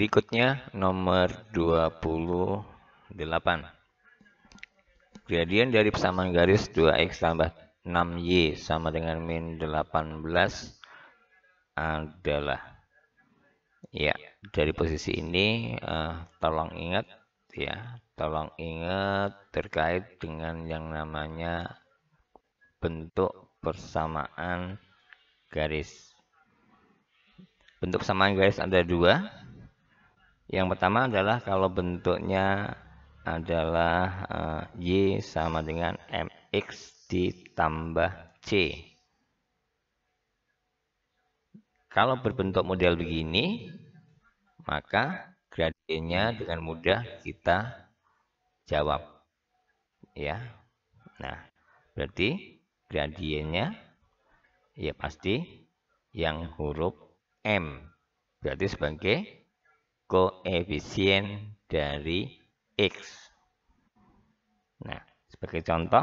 Berikutnya nomor 28. Gradien dari persamaan garis 2x tambah 6y sama dengan min 18 adalah ya dari posisi ini uh, tolong ingat ya tolong ingat terkait dengan yang namanya bentuk persamaan garis bentuk persamaan garis ada dua yang pertama adalah kalau bentuknya adalah eh, Y sama dengan MX ditambah C. Kalau berbentuk model begini, maka gradiennya dengan mudah kita jawab. Ya. Nah, berarti gradiennya ya pasti yang huruf M. Berarti sebagai koefisien dari X. Nah, sebagai contoh,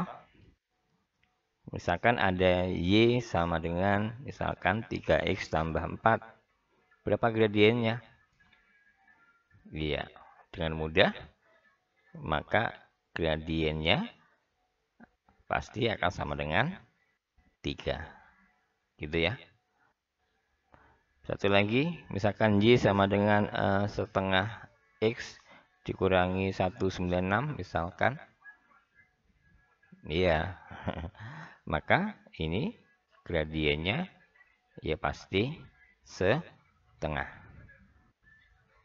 misalkan ada Y sama dengan misalkan 3X tambah 4. Berapa gradiennya? Iya, dengan mudah, maka gradiennya pasti akan sama dengan 3. Gitu ya. Satu lagi, misalkan Y sama dengan uh, setengah X dikurangi 196 misalkan. Iya. Maka ini gradiennya ya pasti setengah.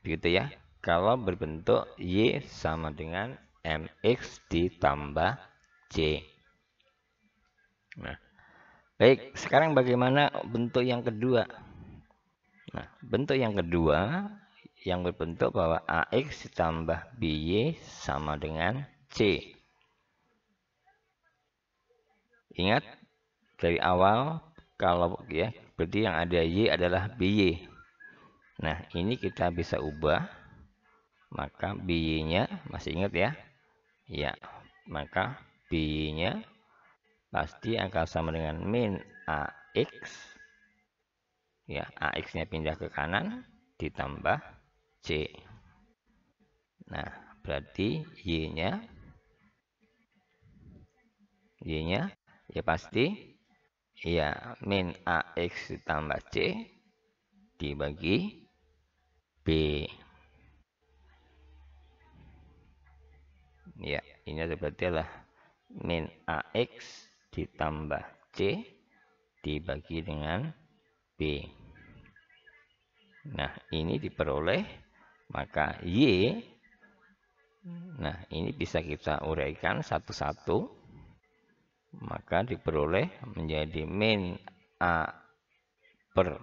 Begitu ya. Kalau berbentuk Y sama dengan MX ditambah C. Nah, baik, sekarang bagaimana bentuk yang kedua? Nah, bentuk yang kedua yang berbentuk bahwa AX ditambah BY sama dengan C. Ingat dari awal kalau ya berarti yang ada Y adalah BY. Nah, ini kita bisa ubah maka BY-nya masih ingat ya? Ya, maka BY-nya pasti akan sama dengan min AX ya AX-nya pindah ke kanan ditambah C. Nah, berarti Y-nya Y-nya ya pasti ya min AX ditambah C dibagi B. Ya, ini berarti adalah min AX ditambah C dibagi dengan Nah, ini diperoleh maka Y Nah, ini bisa kita uraikan satu-satu. Maka diperoleh menjadi min A per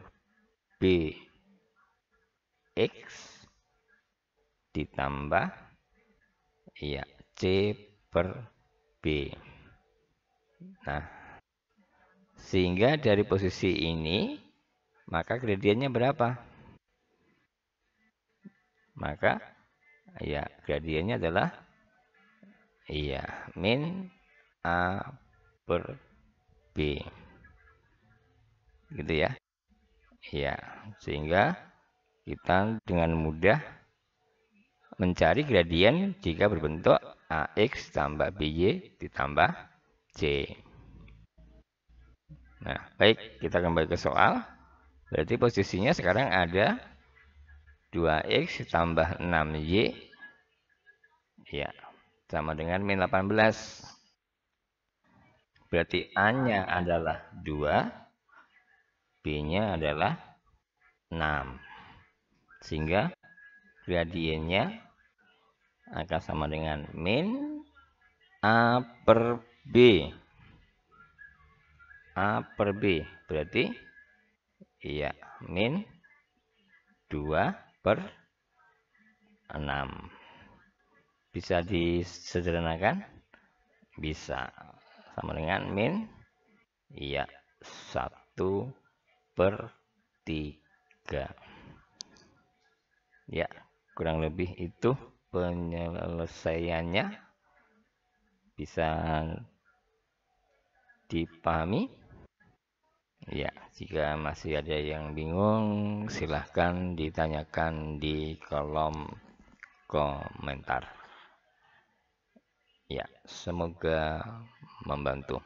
B X ditambah ya C per B. Nah, sehingga dari posisi ini maka gradiennya berapa? Maka ya gradiennya adalah iya min A per B. Gitu ya. Ya sehingga kita dengan mudah mencari gradien jika berbentuk AX tambah BY ditambah C. Nah, baik, kita kembali ke soal. Berarti posisinya sekarang ada 2x tambah 6y. Ya, sama dengan min 18. Berarti A-nya adalah 2, B-nya adalah 6. Sehingga gradiennya akan sama dengan min A per B. A per B berarti Iya, min 2 per 6. Bisa disederhanakan? Bisa. Sama dengan min, iya, 1 per 3. Ya, kurang lebih itu penyelesaiannya. Bisa dipahami? Ya, jika masih ada yang bingung, silahkan ditanyakan di kolom komentar. Ya, semoga membantu.